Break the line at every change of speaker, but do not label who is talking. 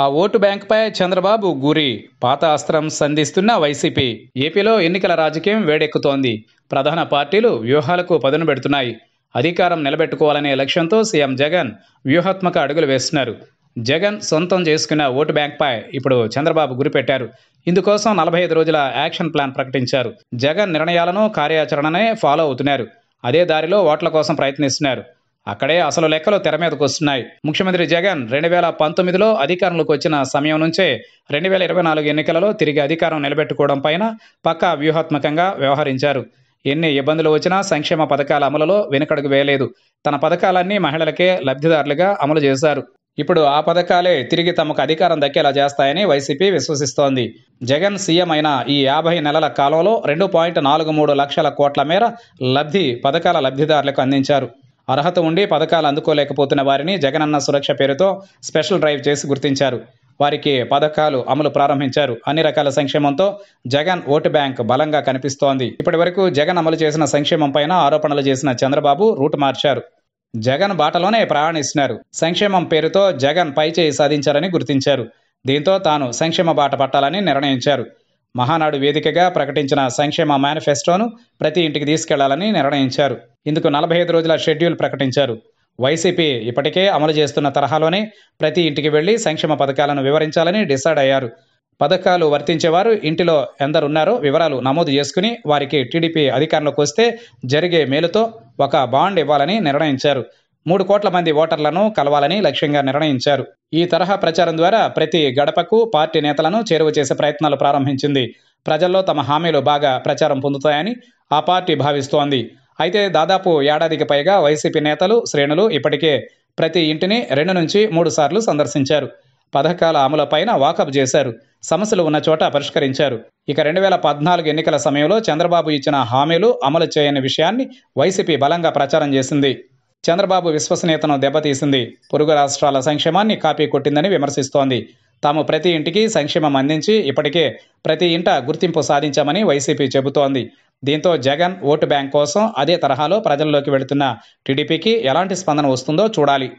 ఆ ఓటు బ్యాంకుపై చంద్రబాబు గురి పాత అస్త్రం సంధిస్తున్న వైసీపీ ఏపీలో ఎన్నికల రాజకీయం వేడెక్కుతోంది ప్రధాన పార్టీలు వ్యూహాలకు పదును పెడుతున్నాయి అధికారం నిలబెట్టుకోవాలనే లక్ష్యంతో సీఎం జగన్ వ్యూహాత్మక అడుగులు వేస్తున్నారు జగన్ సొంతం చేసుకున్న ఓటు బ్యాంక్పై ఇప్పుడు చంద్రబాబు గురి పెట్టారు ఇందుకోసం నలభై ఐదు రోజుల యాక్షన్ ప్లాన్ ప్రకటించారు జగన్ నిర్ణయాలను కార్యాచరణనే ఫాలో అవుతున్నారు అదే దారిలో ఓట్ల కోసం ప్రయత్నిస్తున్నారు అక్కడే అసలు లెక్కలు తెర మీదకు వస్తున్నాయి ముఖ్యమంత్రి జగన్ రెండు వేల పంతొమ్మిదిలో అధికారంలోకి వచ్చిన సమయం నుంచే రెండు వేల ఇరవై నాలుగు ఎన్నికలలో తిరిగి అధికారం నిలబెట్టుకోవడం పైన పక్కా వ్యూహాత్మకంగా వ్యవహరించారు ఎన్ని ఇబ్బందులు వచ్చినా సంక్షేమ పథకాల అమలులో వెనుకడుగు వేయలేదు తన పథకాలన్నీ మహిళలకే లబ్ధిదారులుగా అమలు చేశారు ఇప్పుడు ఆ పథకాలే తిరిగి తమకు అధికారం దక్కేలా చేస్తాయని వైసీపీ విశ్వసిస్తోంది జగన్ సీఎం అయిన ఈ యాభై నెలల కాలంలో రెండు పాయింట్ నాలుగు మూడు లక్షల కోట్ల మేర లబ్ధి పథకాల లబ్ధిదారులకు అందించారు అర్హత ఉండి పథకాలు అందుకోలేకపోతున్న వారిని జగనన్న సురక్ష పేరుతో స్పెషల్ డ్రైవ్ చేసి గుర్తించారు వారికి పథకాలు అమలు ప్రారంభించారు అన్ని రకాల సంక్షేమంతో జగన్ ఓటు బ్యాంక్ బలంగా కనిపిస్తోంది ఇప్పటి వరకు జగన్ అమలు చేసిన సంక్షేమం పైన ఆరోపణలు చేసిన చంద్రబాబు రూట్ మార్చారు జగన్ బాటలోనే ప్రయాణిస్తున్నారు సంక్షేమం పేరుతో జగన్ పైచేయి సాధించారని గుర్తించారు దీంతో తాను సంక్షేమ బాట పట్టాలని నిర్ణయించారు మహానాడు వేదికగా ప్రకటించిన సంక్షేమ మేనిఫెస్టోను ప్రతి ఇంటికి తీసుకెళ్లాలని నిర్ణయించారు ఇందుకు నలభై ఐదు రోజుల షెడ్యూల్ ప్రకటించారు వైసీపీ ఇప్పటికే అమలు చేస్తున్న తరహాలోనే ప్రతి ఇంటికి వెళ్లి సంక్షేమ పథకాలను వివరించాలని డిసైడ్ అయ్యారు పథకాలు వర్తించేవారు ఇంటిలో ఎందరున్నారో వివరాలు నమోదు చేసుకుని వారికి టీడీపీ అధికారంలోకి వస్తే జరిగే మేలుతో ఒక బాండ్ ఇవ్వాలని నిర్ణయించారు మూడు కోట్ల మంది ఓటర్లను కలవాలని లక్ష్యంగా నిర్ణయించారు ఈ తరహా ప్రచారం ద్వారా ప్రతి గడపకు పార్టీ నేతలను చేరువ చేసే ప్రయత్నాలు ప్రారంభించింది ప్రజల్లో తమ హామీలు బాగా ప్రచారం పొందుతాయని ఆ పార్టీ భావిస్తోంది అయితే దాదాపు ఏడాదికి పైగా వైసీపీ నేతలు శ్రేణులు ఇప్పటికే ప్రతి ఇంటిని రెండు నుంచి మూడు సార్లు సందర్శించారు పథకాల అమలుపైన వాకప్ చేశారు సమస్యలు ఉన్న చోట పరిష్కరించారు ఇక రెండు వేల పద్నాలుగు ఎన్నికల సమయంలో చంద్రబాబు ఇచ్చిన హామీలు అమలు చేయని విషయాన్ని వైసీపీ బలంగా ప్రచారం చేసింది చంద్రబాబు విశ్వసనీయతను దెబ్బతీసింది పొరుగు రాష్ట్రాల సంక్షేమాన్ని కాపీ కొట్టిందని విమర్శిస్తోంది తాము ప్రతి ఇంటికి సంక్షేమం అందించి ఇప్పటికే ప్రతి ఇంట గుర్తింపు సాధించామని వైసీపీ చెబుతోంది దీంతో జగన్ ఓటు బ్యాంక్ కోసం అదే తరహాలో ప్రజల్లోకి వెళుతున్న టీడీపీకి ఎలాంటి స్పందన వస్తుందో చూడాలి